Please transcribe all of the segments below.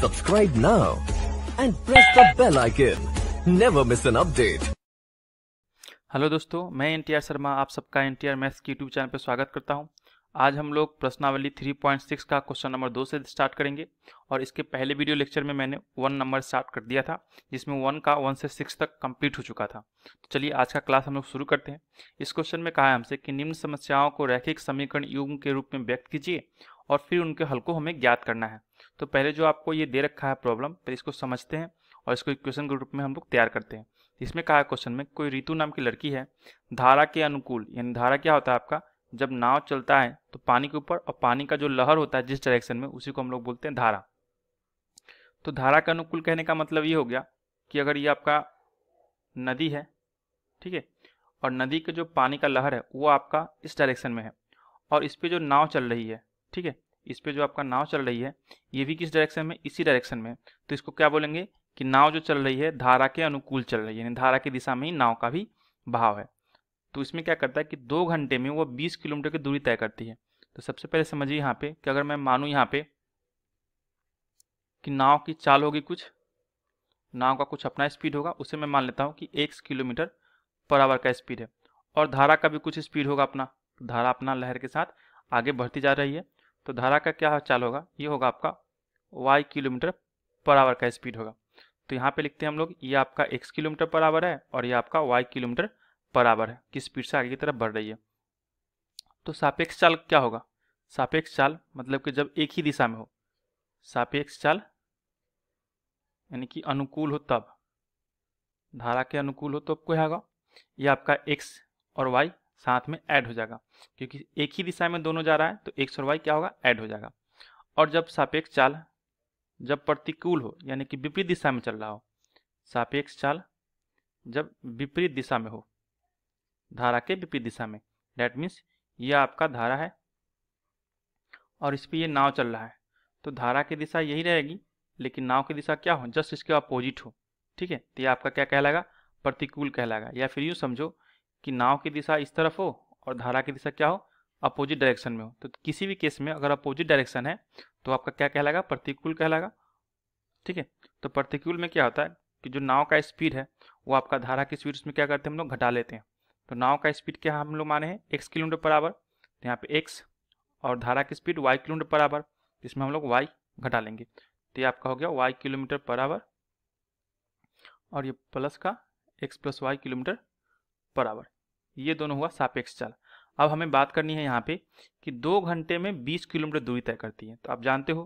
Subscribe now and press the bell icon. Never miss an update. Hello दोस्तों मैं N Sharma आप सबका N T maths के YouTube channel पर स्वागत करता हूं। आज हम लोग प्रश्नावली 3.6 का क्वेश्चन नंबर दो से स्टार्ट करेंगे और इसके पहले वीडियो लेक्चर में मैंने वन नंबर स्टार्ट कर दिया था जिसमें वन का वन से सिक्स तक कंप्लीट हो चुका था तो चलिए आज का क्लास हम लोग शुरू करते हैं इस क्वेश्चन में कहा है हमसे कि निम्न समस्याओं को रैखिक समीकरण युग के रूप में व्यक्त कीजिए और फिर उनके हल को हमें ज्ञात करना है तो पहले जो आपको ये दे रखा है प्रॉब्लम पहले इसको समझते हैं और इसको इक्वेशन के रूप में हम लोग तैयार करते हैं इसमें कहा है क्वेश्चन में कोई ऋतु नाम की लड़की है धारा के अनुकूल यानी धारा क्या होता है आपका जब नाव चलता है तो पानी के ऊपर और पानी का जो लहर होता है जिस डायरेक्शन में उसी को हम लोग बोलते हैं धारा तो धारा के अनुकूल कहने का मतलब ये हो गया कि अगर ये आपका नदी है ठीक है और नदी के जो पानी का लहर है वो आपका इस डायरेक्शन में है और इस पर जो नाव चल रही है ठीक है इस पर जो आपका नाव चल रही है ये भी किस डायरेक्शन में इसी डायरेक्शन में तो इसको क्या बोलेंगे कि नाव जो चल रही है धारा के अनुकूल चल रही है यानी धारा की दिशा में ही नाव का भी भाव है तो इसमें क्या करता है कि दो घंटे में वो बीस किलोमीटर की दूरी तय करती है तो सबसे पहले समझिए यहाँ पे कि अगर मैं मानूँ यहाँ पे कि नाव की चाल होगी कुछ नाव का कुछ अपना स्पीड होगा उसे मैं मान लेता हूँ कि एक किलोमीटर पर आवर का स्पीड है और धारा का भी कुछ स्पीड होगा अपना तो धारा अपना लहर के साथ आगे बढ़ती जा रही है तो धारा का क्या चाल होगा ये होगा आपका वाई किलोमीटर पर आवर का स्पीड होगा तो यहाँ पे लिखते हैं हम लोग ये आपका एक्स किलोमीटर पर आवर है और ये आपका वाई किलोमीटर पर आवर है किस स्पीड से आगे की तरफ बढ़ रही है तो सापेक्ष चाल क्या होगा सापेक्ष चाल मतलब कि जब एक ही दिशा में हो सापेक्ष चाल यानी कि अनुकूल हो तब धारा के अनुकूल हो तो क्या होगा ये आपका एक्स और वाई साथ में ऐड हो जाएगा क्योंकि एक ही दिशा में दोनों जा रहा है तो एक्स और वाई क्या होगा ऐड हो जाएगा और जब सापेक्ष चाल जब प्रतिकूल हो यानी कि विपरीत दिशा में चल रहा हो सापेक्ष चाल जब विपरीत दिशा में हो धारा के विपरीत दिशा में डैट मीन्स ये आपका धारा है और इस पर यह नाव चल रहा है तो धारा की दिशा यही रहेगी लेकिन नाव की दिशा क्या हो जस्ट इसके अपोजिट हो ठीक है तो ये आपका क्या कहलाएगा प्रतिकूल कहलाएगा या फिर यूँ समझो कि नाव की दिशा इस तरफ हो और धारा की दिशा क्या हो अपोजिट डायरेक्शन में हो तो किसी भी केस में अगर अपोजिट डायरेक्शन है तो आपका क्या कहलाएगा प्रतिकूल कहलाएगा ठीक है तो प्रतिकूल में क्या होता है कि जो नाव का स्पीड है वो आपका धारा की स्पीड उसमें क्या करते हैं हम लोग घटा लेते हैं तो नाव का स्पीड क्या हम लोग माने हैं एक्स किलोमीटर पर आवर तो यहाँ पे एक्स और धारा की speed Y kilometre per hour इसमें हम लोग वाई घटा लेंगे तो ये आपका हो गया वाई किलोमीटर पर आवर और ये प्लस का एक्स प्लस वाई किलोमीटर बराबर ये दोनों हुआ सापेक्ष चाल अब हमें बात करनी है यहाँ पे कि दो घंटे में बीस किलोमीटर दूरी तय करती है तो आप जानते हो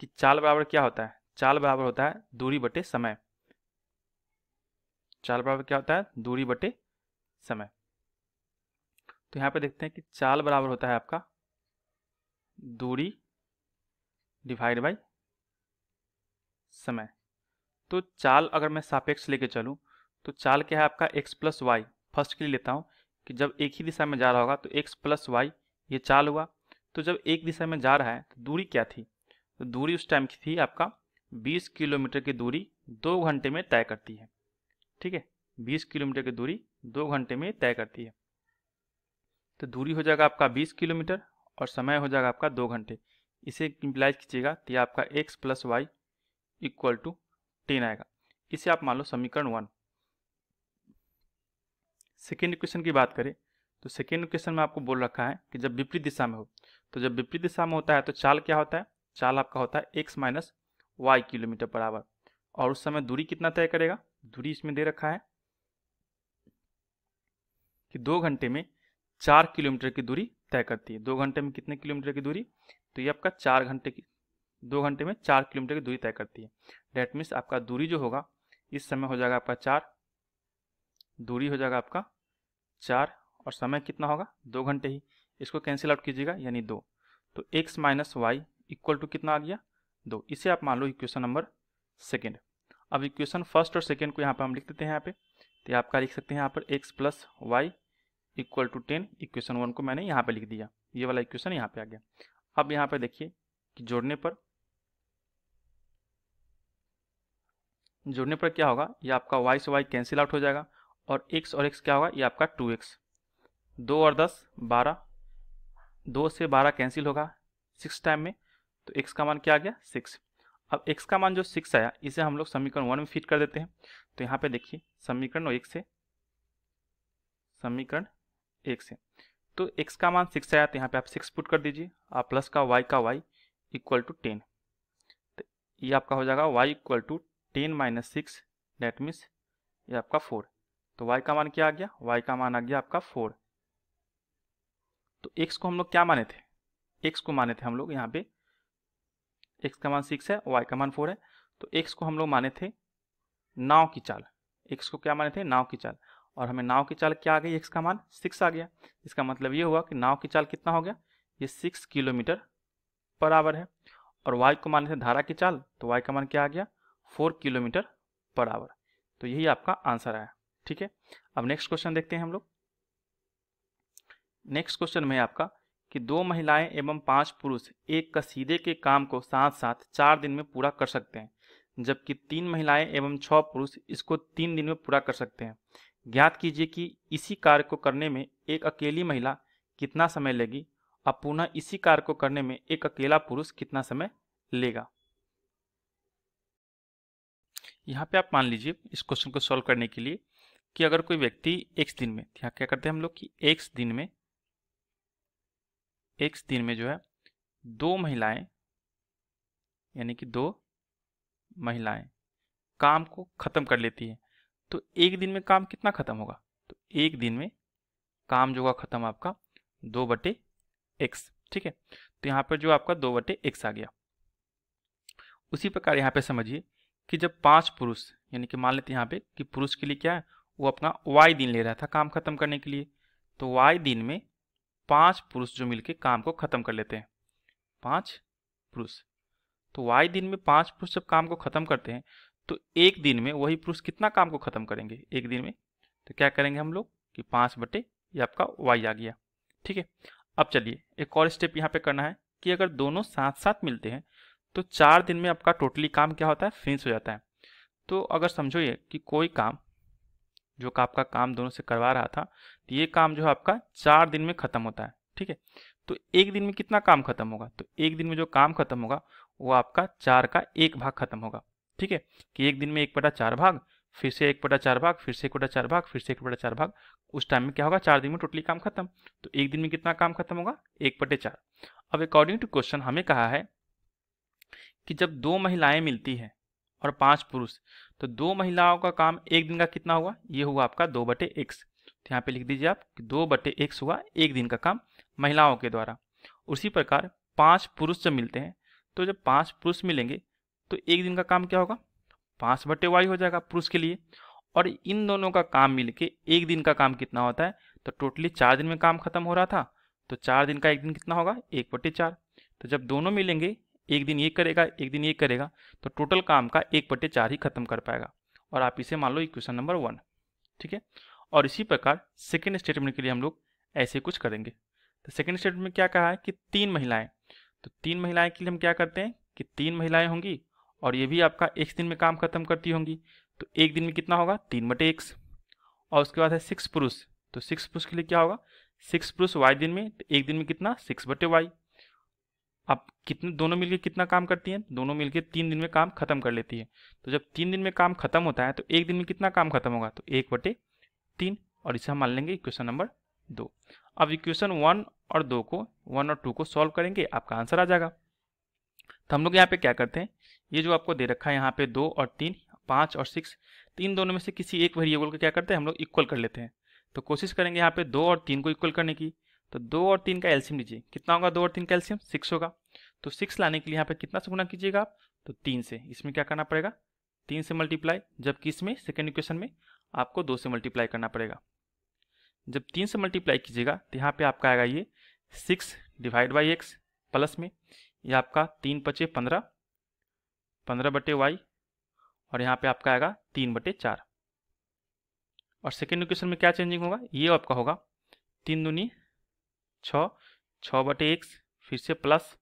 कि चाल बराबर क्या होता है चाल बराबर होता है दूरी बटे समय चाल बराबर क्या होता है दूरी बटे समय तो यहाँ पे देखते हैं कि चाल बराबर होता है आपका दूरी डिवाइड बाई समय तो चाल अगर मैं सापेक्ष लेके चलूँ तो चाल क्या है आपका एक्स प्लस वाई फर्स्ट के लिए लेता हूँ कि जब एक ही दिशा में जा रहा होगा तो एक्स प्लस वाई ये चाल हुआ तो जब एक दिशा में जा रहा है तो दूरी क्या थी तो दूरी उस टाइम की थी आपका 20 किलोमीटर की दूरी दो घंटे में तय करती है ठीक है 20 किलोमीटर की दूरी दो घंटे में तय करती है तो दूरी हो जाएगा आपका 20 किलोमीटर और समय हो जाएगा आपका दो घंटे इसे इम्प्लाइज कीजिएगा तो आपका X plus Y equal to ten आएगा इसे आप मान लो समीकरण वन सेकेंड इक्वेशन की बात करें तो सेकेंड इक्वेशन में आपको बोल रखा है कि जब विपरीत दिशा में हो तो जब विपरीत दिशा में होता है तो चाल क्या होता है चाल आपका होता है X minus Y kilometre per hour और उस समय दूरी कितना तय करेगा दूरी इसमें दे रखा है कि दो घंटे में चार किलोमीटर की दूरी तय करती है दो घंटे में कितने किलोमीटर की दूरी तो ये आपका चार घंटे की दो घंटे में चार किलोमीटर की दूरी तय करती है डैट मीन्स आपका दूरी जो होगा इस समय हो जाएगा आपका चार दूरी हो जाएगा आपका चार और समय कितना होगा दो घंटे ही इसको कैंसिल आउट कीजिएगा यानी दो तो X minus Y equal to कितना आ गया दो इसे आप मान लो इक्वेशन नंबर सेकेंड अब इक्वेशन फर्स्ट और सेकेंड को यहाँ पर हम लिख देते हैं यहाँ पे तो आपका लिख सकते हैं यहाँ पर x plus Y equal to ten equation one को मैंने यहाँ पे लिख दिया ये वाला इक्वेशन यहाँ पे आ गया अब यहाँ पे देखिए कि जोड़ने पर जोड़ने पर क्या होगा ये आपका वाई से वाई कैंसिल आउट हो जाएगा और x और x क्या होगा ये आपका 2x दो और दस बारह दो से बारह कैंसिल होगा सिक्स टाइम में तो x का मान क्या आ गया सिक्स अब x का मान जो सिक्स आया इसे हम लोग समीकरण वन में फिट कर देते हैं तो यहाँ पे देखिए समीकरण एक से समीकरण एक से तो x का मान सिक्स आया तो यहाँ पे आप सिक्स पुट कर दीजिए आप प्लस का y का y इक्वल टू टेन तो ये आपका हो जाएगा y equal to ten minus six that means ये आपका फोर तो y का मान क्या आ गया y का मान आ गया आपका फोर तो x को हम लोग क्या माने थे x को माने थे हम लोग यहाँ पे x का मान सिक्स है y का मान फोर है तो x को हम लोग माने थे नाव की चाल x को क्या माने थे नाव की चाल और हमें नाव की चाल क्या आ गई x का मान सिक्स आ गया इसका मतलब ये हुआ कि नाव की चाल कितना हो गया ये सिक्स किलोमीटर पर आवर है और y को माने थे धारा की चाल तो y का मान क्या आ गया फोर किलोमीटर पर आवर तो यही आपका आंसर आया ठीक है अब नेक्स्ट क्वेश्चन देखते हैं हम लोग नेक्स्ट क्वेश्चन में आपका कि दो महिलाएं एवं पांच पुरुष एक कसीदे के काम को साथ साथ चार दिन में पूरा कर सकते हैं जबकि तीन महिलाएं एवं छह पुरुष इसको तीन दिन में पूरा कर सकते हैं ज्ञात कीजिए कि इसी कार्य को करने में एक अकेली महिला कितना समय लेगी और पुनः इसी कार्य को करने में एक अकेला पुरुष कितना समय लेगा यहाँ पे आप मान लीजिए इस क्वेश्चन को सॉल्व करने के लिए कि अगर कोई व्यक्ति एक दिन में यहाँ क्या करते हैं हम लोग कि एक दिन में एक दिन में जो है दो महिलाएं यानी कि दो महिलाएं काम को ख़त्म कर लेती है तो एक दिन में काम कितना ख़त्म होगा तो एक दिन में काम जो होगा ख़त्म आपका दो बटे एक्स ठीक है तो यहाँ पर जो आपका दो बटे एक्स आ गया उसी प्रकार यहाँ पे समझिए कि जब पांच पुरुष यानी कि मान लेते हैं यहाँ पे कि पुरुष के लिए क्या है वो अपना वाई दिन ले रहा था काम खत्म करने के लिए तो वाई दिन में पांच पुरुष जो मिलके काम को खत्म कर लेते हैं पांच पुरुष तो वाई दिन में पांच पुरुष जब काम को खत्म करते हैं तो एक दिन में वही पुरुष कितना काम को खत्म करेंगे एक दिन में तो क्या करेंगे हम लोग कि पाँच बटे ये आपका वाई आ गया ठीक है अब चलिए एक और स्टेप यहाँ पे करना है कि अगर दोनों साथ साथ मिलते हैं तो चार दिन में आपका टोटली काम क्या होता है फिनिश हो जाता है तो अगर समझो ये कि कोई काम जो का आपका काम दोनों से करवा रहा था तो ये काम जो है आपका चार दिन में ख़त्म होता है ठीक है तो एक दिन में कितना काम खत्म होगा तो एक दिन में जो काम खत्म होगा वो आपका चार का एक भाग खत्म होगा ठीक है कि एक दिन में एक बटा चार भाग फिर से एक बटा चार भाग फिर से एक बटा चार भाग फिर से एक बटा चार भाग उस टाइम में क्या होगा चार दिन में टोटली काम खत्म तो एक दिन में कितना काम खत्म होगा एक बटे चार अब अकॉर्डिंग टू क्वेश्चन हमें कहा है कि जब दो महिलाएं मिलती हैं और पांच पुरुष तो दो महिलाओं का काम एक दिन का कितना हुआ ये हुआ आपका दो बटे एक्स तो यहाँ पे लिख दीजिए आप कि दो बटे एक्स हुआ एक दिन का काम महिलाओं के द्वारा उसी प्रकार पांच पुरुष जब मिलते हैं तो जब पांच पुरुष मिलेंगे तो एक दिन का काम क्या होगा पाँच बटे वाई हो जाएगा पुरुष के लिए और इन दोनों का काम के एक दिन का काम कितना होता है तो टोटली चार दिन में काम खत्म हो रहा था तो चार दिन का एक दिन कितना होगा एक बटे चार तो जब दोनों मिलेंगे एक दिन ये करेगा एक दिन ये करेगा तो टोटल काम का एक बटे चार ही खत्म कर पाएगा और आप इसे मान लो इक्वेशन नंबर वन ठीक है और इसी प्रकार सेकेंड स्टेटमेंट के लिए हम लोग ऐसे कुछ करेंगे तो सेकेंड स्टेटमेंट में क्या कहा है कि तीन महिलाएं तो तीन महिलाएं के लिए हम क्या करते हैं कि तीन महिलाएं होंगी और ये भी आपका एक दिन में काम खत्म करती होंगी तो एक दिन में कितना होगा तीन बटे एक्स और उसके बाद है सिक्स पुरुष तो सिक्स पुरुष के लिए क्या होगा सिक्स पुरुष वाई दिन में तो एक दिन में कितना सिक्स बटे वाई अब कितने दोनों मिलके कितना काम करती हैं दोनों मिलके तीन दिन में काम खत्म कर लेती है तो जब तीन दिन में काम खत्म होता है तो एक दिन में कितना काम खत्म होगा तो एक बटे तीन और इसे हम मान लेंगे इक्वेशन नंबर दो अब इक्वेशन वन और दो को वन और टू को सॉल्व करेंगे आपका आंसर आ जाएगा तो हम लोग यहाँ पे क्या करते हैं ये जो आपको दे रखा है यहाँ पे दो और तीन पाँच और सिक्स तीन दोनों में से किसी एक वेरिएबल को क्या करते हैं हम लोग इक्वल कर लेते हैं तो कोशिश करेंगे यहाँ पे दो और तीन को इक्वल करने की तो दो और तीन का एल्सियम लीजिए कितना होगा दो और तीन का एल्सियम सिक्स होगा तो सिक्स लाने के लिए यहाँ पर कितना से गुना कीजिएगा आप तो तीन से इसमें क्या करना पड़ेगा तीन से मल्टीप्लाई जबकि इसमें सेकेंड इक्वेशन में आपको दो से मल्टीप्लाई करना पड़ेगा जब तीन से मल्टीप्लाई कीजिएगा तो यहाँ पे आपका आएगा ये six divide by x plus में ये आपका तीन पचे पंद्रह पंद्रह बटे वाई और यहाँ पे आपका आएगा तीन बटे चार और सेकेंड इक्वेशन में क्या चेंजिंग होगा ये आपका होगा तीन दुनी छ छ बटे एक्स फिर से प्लस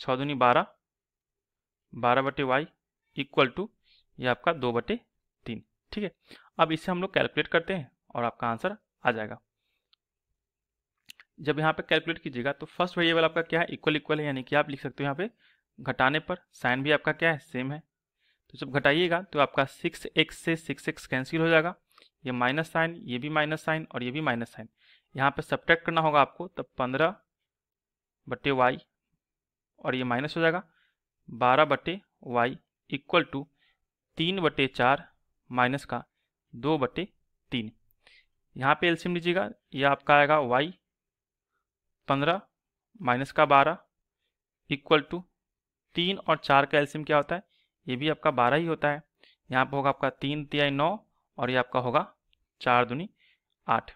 छ दूनी बारह बारह बटे वाई इक्वल टू ये आपका दो बटे तीन ठीक है अब इसे हम लोग कैलकुलेट करते हैं और आपका आंसर आ जाएगा जब यहाँ पे कैलकुलेट कीजिएगा तो फर्स्ट वेरिएबल आपका क्या है इक्वल इक्वल है यानी कि आप लिख सकते हो यहाँ पे घटाने पर साइन भी आपका क्या है सेम है तो जब घटाइएगा तो आपका सिक्स एक्स से सिक्स एक्स कैंसिल हो जाएगा ये माइनस साइन ये भी माइनस साइन और ये भी माइनस साइन यहाँ पे सब्ट्रैक्ट करना होगा आपको तब पंद्रह बटे वाई और ये माइनस हो जाएगा बारह बटे वाई इक्वल टू तीन बटे चार माइनस का दो बटे तीन यहाँ पे एलसीएम लीजिएगा ये आपका आएगा वाई पंद्रह माइनस का बारह इक्वल टू तीन और चार का एलसीएम क्या होता है ये भी आपका बारह ही होता है यहाँ पे होगा आपका तीन तिहाई नौ और ये आपका होगा चार दुनी आठ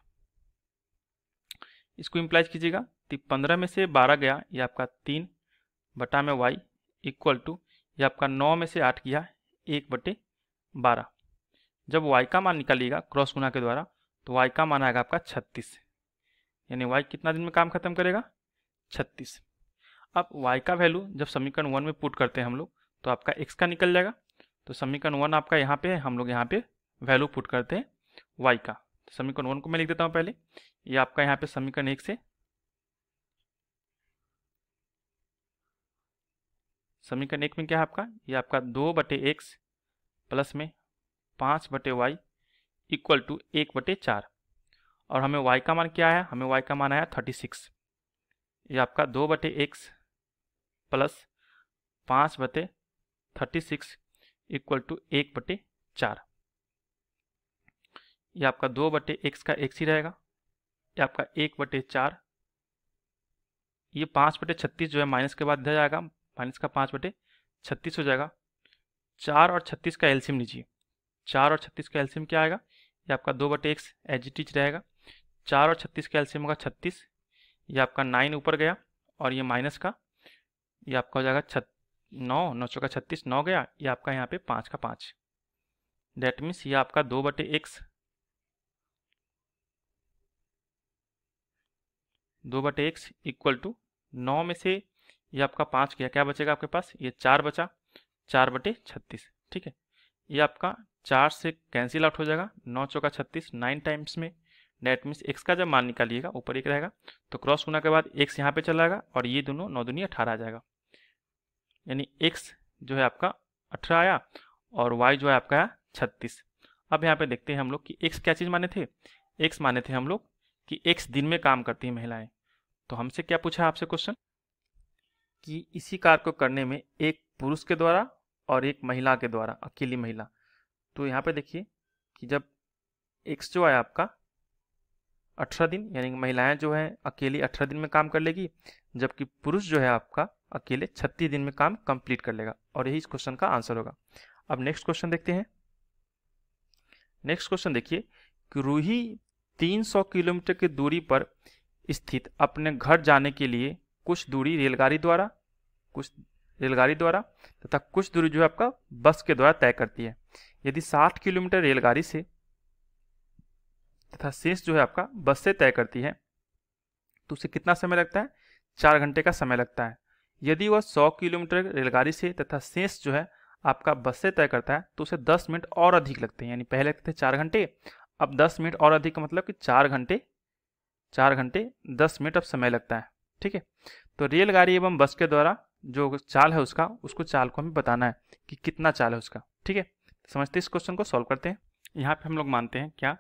इसको इम्प्लाइज कीजिएगा तो पंद्रह में से बारह गया ये आपका तीन बटा में वाई इक्वल टू ये आपका नौ में से आठ गया एक बटे बारह जब वाई का मान निकालिएगा क्रॉस गुना के द्वारा तो वाई का मान आएगा आपका छत्तीस यानी वाई कितना दिन में काम खत्म करेगा छत्तीस अब वाई का वैल्यू जब समीकरण वन में पुट करते हैं हम लोग तो आपका एक्स का निकल जाएगा तो समीकरण वन आपका यहाँ पे है हम लोग यहाँ पे वैल्यू पुट करते हैं वाई का समीकरण वन को मैं लिख देता हूँ पहले ये आपका यहाँ पे समीकरण एक से समीकरण एक में क्या है आपका ये आपका दो बटे एक्स प्लस में पाँच बटे वाई इक्वल टू एक बटे चार और हमें वाई का मान क्या आया हमें वाई का मान आया थर्टी सिक्स ये आपका दो बटे एक्स प्लस पाँच बटे थर्टी सिक्स इक्वल टू एक बटे चार यह आपका दो बटे एक्स का एक्स ही रहेगा ये आपका एक बटे चार ये पाँच बटे छत्तीस जो है माइनस के बाद इधर जाएगा माइनस का पाँच बटे छत्तीस हो जाएगा चार और छत्तीस का एल्सियम लीजिए चार और छत्तीस का एल्सियम क्या आएगा ये आपका दो बटे एक्स टीच रहेगा चार और छत्तीस का एल्सियम होगा छत्तीस ये आपका नाइन ऊपर गया और ये माइनस का ये आपका हो जाएगा छत नौ नौ चौका छत्तीस नौ गया ये आपका यहाँ पे पाँच का पाँच डैट मीन्स ये आपका दो बटे एक्स दो बटे एक्स इक्वल टू नौ में से ये आपका पाँच गया क्या बचेगा आपके पास ये चार बचा चार बटे छत्तीस ठीक है ये आपका चार से कैंसिल आउट हो जाएगा नौ चौका छत्तीस नाइन टाइम्स में डेट मीन्स एक्स का जब मान निकालिएगा ऊपर एक रहेगा तो क्रॉस होने के बाद एक्स यहाँ पे चलाएगा और ये दोनों नौ दुनिया अठारह आ जाएगा यानी एक्स जो है आपका अठारह आया और वाई जो है आपका आया छत्तीस अब यहाँ पे देखते हैं हम लोग कि एक्स क्या चीज़ माने थे एक्स माने थे हम लोग कि एक्स दिन में काम करती हैं महिलाएं तो हमसे क्या पूछा आपसे क्वेश्चन कि इसी कार्य को करने में एक पुरुष के द्वारा और एक महिला के द्वारा अकेली महिला तो यहाँ पे देखिए कि जब एक्स जो है आपका अठारह दिन यानी कि महिलाएं जो है अकेली अठारह दिन में काम कर लेगी जबकि पुरुष जो है आपका अकेले छत्तीस दिन में काम कंप्लीट कर लेगा और यही इस क्वेश्चन का आंसर होगा अब नेक्स्ट क्वेश्चन देखते हैं नेक्स्ट क्वेश्चन देखिए कि रूही 300 किलोमीटर की दूरी पर स्थित अपने घर जाने के लिए कुछ दूरी रेलगाड़ी द्वारा कुछ रेलगाड़ी द्वारा तथा कुछ दूरी जो है आपका बस के द्वारा तय करती है यदि 60 किलोमीटर रेलगाड़ी से तथा शेष जो है आपका बस से तय करती है तो उसे कितना समय लगता है चार घंटे का समय लगता है यदि वह 100 किलोमीटर रेलगाड़ी से तथा शेष जो है आपका बस से तय करता है तो उसे 10 मिनट और अधिक लगते हैं यानी पहले लगते थे चार घंटे अब 10 मिनट और अधिक मतलब कि चार घंटे चार घंटे दस मिनट अब समय लगता है ठीक है तो रेलगाड़ी एवं बस के द्वारा जो चाल है उसका उसको चाल को हमें बताना है कि कितना चाल है उसका ठीक है समझते इस क्वेश्चन को सॉल्व करते हैं यहाँ पे हम लोग मानते हैं क्या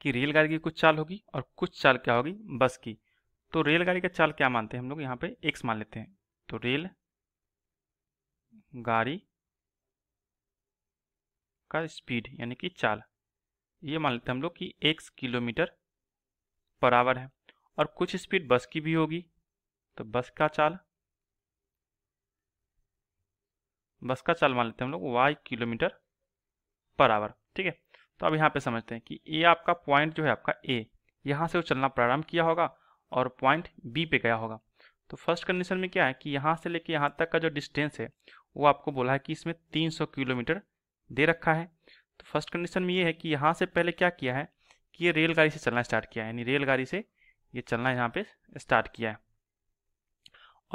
कि रेलगाड़ी की कुछ चाल होगी और कुछ चाल क्या होगी बस की तो रेलगाड़ी का चाल क्या मानते हैं हम लोग यहाँ पे एक्स मान लेते हैं तो रेल गाड़ी का स्पीड यानी कि चाल ये मान लेते हैं हम लोग कि एक किलोमीटर पर आवर है और कुछ स्पीड बस की भी होगी तो बस का चाल बस का चाल मान लेते हैं हम लोग वाई किलोमीटर पर आवर ठीक है तो अब यहाँ पे समझते हैं कि ये आपका पॉइंट जो है आपका ए यहाँ से वो चलना प्रारंभ किया होगा और पॉइंट बी पे गया होगा तो फर्स्ट कंडीशन में क्या है कि यहाँ से लेके यहाँ तक का जो डिस्टेंस है वो आपको बोला है कि इसमें 300 किलोमीटर दे रखा है तो फर्स्ट कंडीशन में ये है कि यहाँ से पहले क्या किया है कि ये रेलगाड़ी से चलना स्टार्ट किया है यानी रेलगाड़ी से ये चलना यहाँ पे स्टार्ट किया है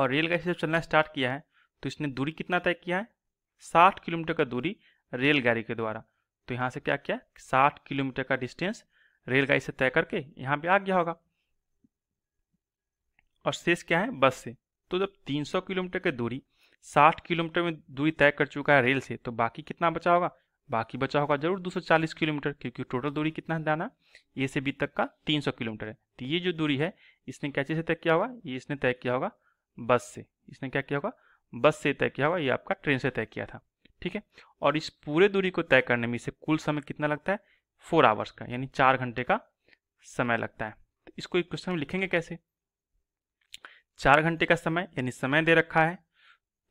और रेल गाड़ी से चलना स्टार्ट किया है तो इसने दूरी कितना तय किया है साठ किलोमीटर का दूरी रेलगाड़ी के द्वारा तो यहाँ से क्या किया साठ किलोमीटर का डिस्टेंस रेलगाड़ी से तय करके यहाँ पे आ गया होगा और शेष क्या है बस से तो जब 300 किलोमीटर की दूरी 60 किलोमीटर में दूरी तय कर चुका है रेल से तो बाकी कितना बचा होगा बाकी बचा होगा जरूर 240 किलोमीटर क्योंकि टोटल दूरी कितना है दाना ए से बी तक का 300 किलोमीटर है तो ये जो दूरी है इसने कैसे से तय किया होगा ये इसने तय किया होगा बस से इसने क्या किया होगा बस से तय किया होगा ये आपका ट्रेन से तय किया था ठीक है और इस पूरे दूरी को तय करने में इसे कुल समय कितना लगता है फोर आवर्स का यानी चार घंटे का समय लगता है तो इसको एक क्वेश्चन में लिखेंगे कैसे चार घंटे का समय यानी समय दे रखा है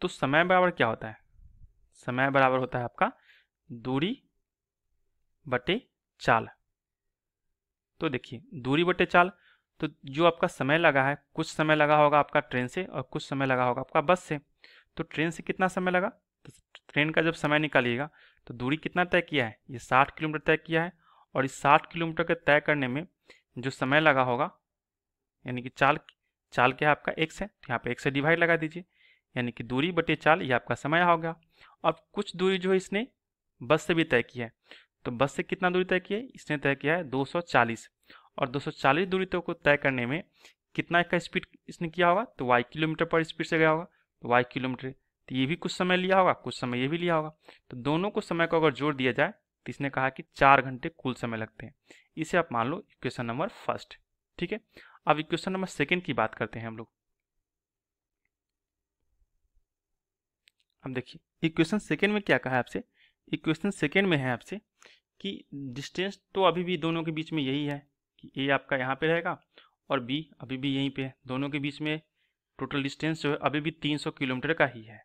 तो समय बराबर क्या होता है समय बराबर होता है आपका दूरी बटे चाल तो देखिए दूरी बटे चाल तो जो आपका समय लगा है कुछ समय लगा होगा आपका ट्रेन से और कुछ समय लगा होगा आपका बस से तो ट्रेन से कितना समय लगा तो ट्रेन का जब समय निकालिएगा तो दूरी कितना तय किया है ये साठ किलोमीटर तय किया है और इस साठ किलोमीटर के तय करने में जो समय लगा होगा यानी कि चाल चाल क्या है आपका एक्स है तो यहाँ पे एक से डिवाइड लगा दीजिए यानी कि दूरी बटे चाल ये आपका समय हो गया अब कुछ दूरी जो है इसने बस से भी तय की है तो बस से कितना दूरी तय की है इसने तय किया है 240 और 240 दूरी तो को तय करने में कितना का स्पीड इसने किया होगा तो वाई किलोमीटर पर स्पीड से गया होगा तो वाई किलोमीटर तो ये भी कुछ समय लिया होगा कुछ समय ये भी लिया होगा तो दोनों को समय को अगर जोड़ दिया जाए तो इसने कहा कि चार घंटे कुल समय लगते हैं इसे आप मान लो इक्वेशन नंबर फर्स्ट ठीक है अब इक्वेशन नंबर सेकेंड की बात करते हैं हम लोग अब देखिए इक्वेशन सेकेंड में क्या कहा है आपसे एक क्वेश्चन सेकेंड में है आपसे कि डिस्टेंस तो अभी भी दोनों के बीच में यही है कि ए आपका यहाँ पे रहेगा और बी अभी भी यहीं पे है दोनों के बीच में टोटल डिस्टेंस जो है अभी भी 300 किलोमीटर का ही है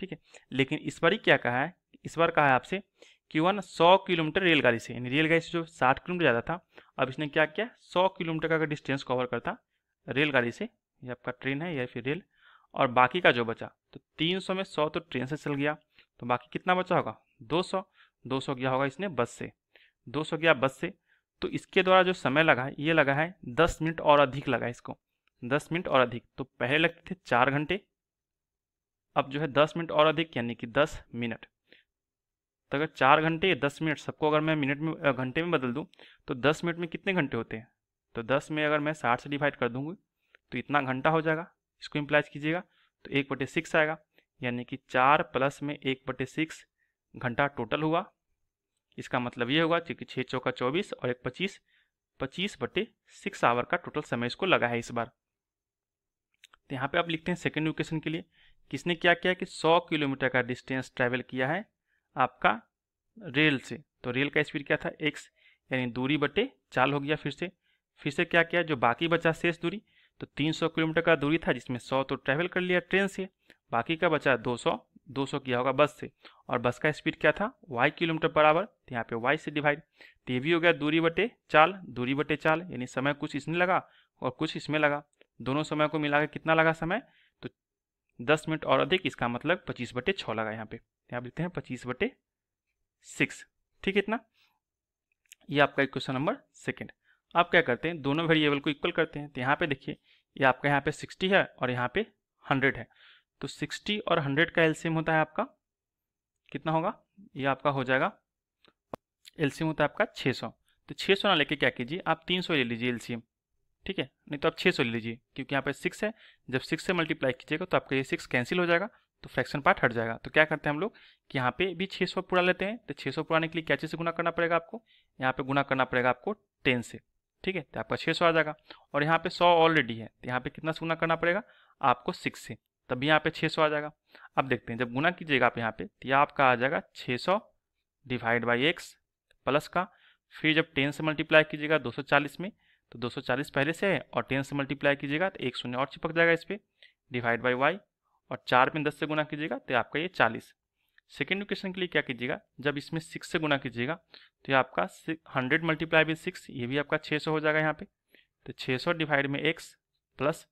ठीक है लेकिन इस बार ही क्या कहा है इस बार कहा है आपसे कि वन सौ किलोमीटर रेलगाड़ी से यानी रेलगाड़ी से जो साठ किलोमीटर ज़्यादा था अब इसने क्या किया सौ किलोमीटर का डिस्टेंस कवर करता रेलगाड़ी से ये आपका ट्रेन है या फिर रेल और बाकी का जो बचा तो 300 में 100 तो ट्रेन से चल गया तो बाकी कितना बचा होगा 200 200 गया होगा इसने बस से 200 गया बस से तो इसके द्वारा जो समय लगा है ये लगा है दस मिनट और अधिक लगा है इसको दस मिनट और अधिक तो पहले लगते थे चार घंटे अब जो है दस मिनट और अधिक यानी कि दस मिनट तो अगर चार घंटे या दस मिनट सबको अगर मैं मिनट में घंटे में बदल दूँ तो दस मिनट में कितने घंटे होते हैं तो दस में अगर मैं साठ से डिवाइड कर दूँगी तो इतना घंटा हो जाएगा इसको इम्प्लाइज कीजिएगा तो एक बटे सिक्स आएगा यानी कि चार प्लस में एक बटे सिक्स घंटा टोटल हुआ इसका मतलब ये हुआ क्योंकि छः चौका चौबीस और एक पच्चीस पच्चीस बटे सिक्स आवर का टोटल समय इसको लगा है इस बार तो यहाँ पे आप लिखते हैं सेकेंड इक्वेशन के लिए किसने क्या किया कि सौ किलोमीटर का डिस्टेंस ट्रैवल किया है आपका रेल से तो रेल का स्पीड क्या था एक्स यानी दूरी बटे चाल हो गया फिर से फिर से क्या किया जो बाकी बचा शेष दूरी तो 300 किलोमीटर का दूरी था जिसमें 100 तो ट्रैवल कर लिया ट्रेन से बाकी का बचा 200 200 किया होगा बस से और बस का स्पीड क्या था y किलोमीटर बराबर तो यहाँ पे y से डिवाइड तो ये भी हो गया दूरी बटे चाल दूरी बटे चाल यानी समय कुछ इसमें लगा और कुछ इसमें लगा दोनों समय को मिला कितना लगा समय तो दस मिनट और अधिक इसका मतलब पच्चीस बटे छः लगा यहाँ पे यहाँ लिखते हैं पच्चीस बटे सिक्स ठीक है इतना ये आपका क्वेश्चन नंबर सेकेंड आप क्या करते हैं दोनों वेरिएबल को इक्वल करते हैं तो यहाँ पे देखिए ये यह आपका यहाँ पे सिक्सटी है और यहाँ पे हंड्रेड है तो 60 और 100 का एलसीएम होता है आपका कितना होगा ये आपका हो जाएगा एलसीएम होता है आपका 600 तो 600 ना लेके क्या कीजिए आप 300 ले लीजिए एलसीएम ठीक है नहीं तो आप 600 ले लीजिए क्योंकि यहाँ पर 6 है जब 6 से मल्टीप्लाई कीजिएगा तो आपका ये 6 कैंसिल हो जाएगा तो फ्रैक्शन पार्ट हट जाएगा तो क्या करते हैं हम लोग कि यहाँ पे भी छः पूरा लेते हैं तो सौ पुराने के लिए क्या चीज़ से गुना करना पड़ेगा आपको यहाँ पर गुना करना पड़ेगा आपको टेन से ठीक है तो आपका छः आ जाएगा और यहाँ पर सौ ऑलरेडी है तो यहाँ पर कितना से गुना करना पड़ेगा आपको सिक्स से तब यहाँ पे 600 आ जाएगा अब देखते हैं जब गुना कीजिएगा आप यहाँ पे तो यह आपका आ जाएगा 600 डिवाइड बाई एक्स प्लस का फिर जब 10 से मल्टीप्लाई कीजिएगा 240 में तो 240 पहले से है और 10 से मल्टीप्लाई कीजिएगा तो एक शून्य और चिपक जाएगा इस पर डिवाइड बाई वाई और चार में दस से गुना कीजिएगा तो आपका ये चालीस सेकेंड इक्वेशन के लिए क्या कीजिएगा जब इसमें सिक्स से गुना कीजिएगा तो ये आपका हंड्रेड मल्टीप्लाई बाई सिक्स ये भी आपका छः सौ हो जाएगा यहाँ पे तो छः सौ डिवाइड में एक्स प्लस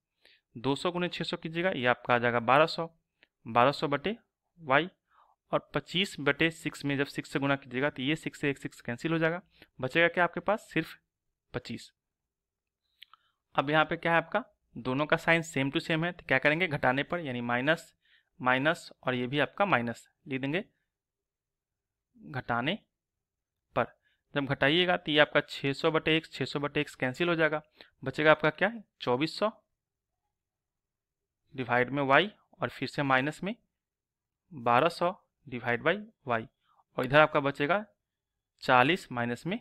दो सौ गुने छः सौ कीजिएगा ये आपका आ जाएगा बारह सौ बारह सौ बटे वाई और पच्चीस बटे सिक्स में जब सिक्स से गुना कीजिएगा तो ये सिक्स से एक सिक्स कैंसिल हो जाएगा बचेगा क्या आपके पास सिर्फ पच्चीस अब यहाँ पे क्या है आपका दोनों का साइन सेम टू सेम है तो क्या करेंगे घटाने पर यानी माइनस माइनस और ये भी आपका माइनस लिख देंगे घटाने पर जब घटाइएगा तो ये आपका 600 सौ बटे एक छः सौ बटे एक कैंसिल हो जाएगा बचेगा आपका क्या है चौबीस सौ डिवाइड में वाई और फिर से माइनस में बारह सौ डिवाइड बाई वाई और इधर आपका बचेगा चालीस माइनस में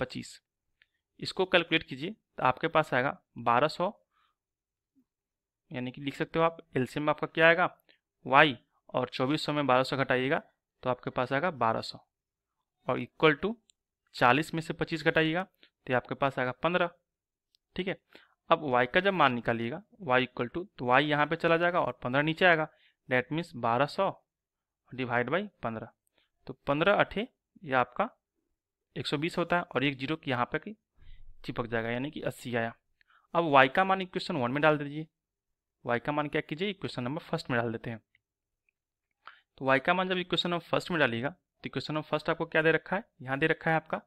पच्चीस इसको कैलकुलेट कीजिए तो आपके पास आएगा बारह सौ यानी कि लिख सकते हो आप एलसीएम में आपका क्या आएगा वाई और चौबीस सौ में बारह सौ घटाइएगा तो आपके पास आएगा बारह सौ और इक्वल टू चालीस में से पच्चीस घटाइएगा तो आपके पास आएगा पंद्रह ठीक है अब y का जब मान निकालिएगा y इक्वल टू तो y यहाँ पे चला जाएगा और पंद्रह नीचे आएगा डेट मीन्स बारह सौ डिवाइड बाई पंद्रह तो पंद्रह अठे यह आपका एक सौ बीस होता है और एक जीरो की यहाँ पर की चिपक जाएगा यानी कि अस्सी आया अब y का मान इक्वेशन वन में डाल दीजिए y का मान क्या कीजिए इक्वेशन नंबर फर्स्ट में डाल देते हैं तो y का मान जब इक्वेशन नंबर फर्स्ट में डालिएगा तो इक्वेशन नंबर फर्स्ट आपको क्या दे रखा है यहाँ दे रखा है आपका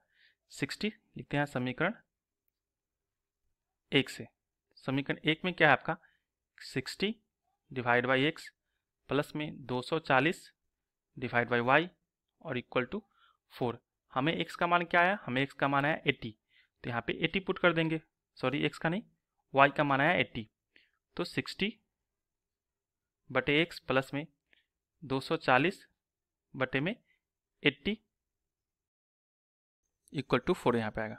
सिक्सटी लिखते हैं समीकरण एक से समीकरण एक में क्या है आपका sixty divide by x plus में दो सौ चालीस डिवाइड बाई वाई और इक्वल टू फोर हमें एक्स का मान क्या आया हमें एक्स का मान आया एट्टी तो यहाँ पे एट्टी पुट कर देंगे सॉरी एक्स का नहीं वाई का मान आया एट्टी तो सिक्सटी बटे एक्स प्लस में दो सौ चालीस बटे में एट्टी इक्वल टू फोर यहाँ पे आएगा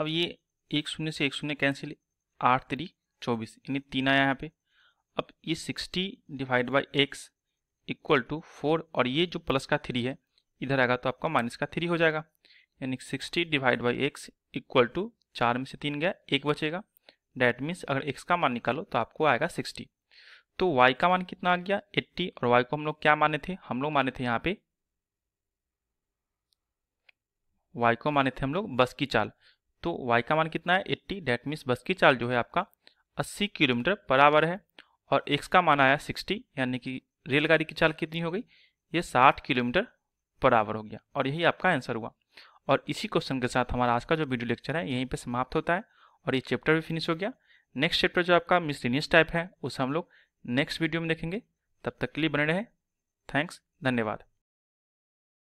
अब ये एक शून्य से एक शून्य कैंसिल आठ थ्री चौबीस यानी तीन आया यहाँ पे अब ये sixty divide by x equal to four और ये जो प्लस का थ्री है इधर आएगा तो आपका माइनस का थ्री हो जाएगा यानी sixty divide by x equal to चार में से तीन गया एक बचेगा डैट मीन्स अगर एक्स का मान निकालो तो आपको आएगा सिक्सटी तो वाई का मान कितना आ गया एट्टी और वाई को हम लोग क्या माने थे हम लोग माने थे यहाँ पे वाई को माने थे हम लोग बस की चाल तो y का मान कितना है 80 डैट मीन्स बस की चाल जो है आपका 80 किलोमीटर पर आवर है और x का मान आया 60 यानी कि रेलगाड़ी की चाल कितनी हो गई ये 60 किलोमीटर पर आवर हो गया और यही आपका आंसर हुआ और इसी क्वेश्चन के साथ हमारा आज का जो वीडियो लेक्चर है यहीं पर समाप्त होता है और ये चैप्टर भी फिनिश हो गया नेक्स्ट चैप्टर जो आपका मिसलिनियस टाइप है उसे हम लोग नेक्स्ट वीडियो में देखेंगे तब तक के लिए बने रहें थैंक्स धन्यवाद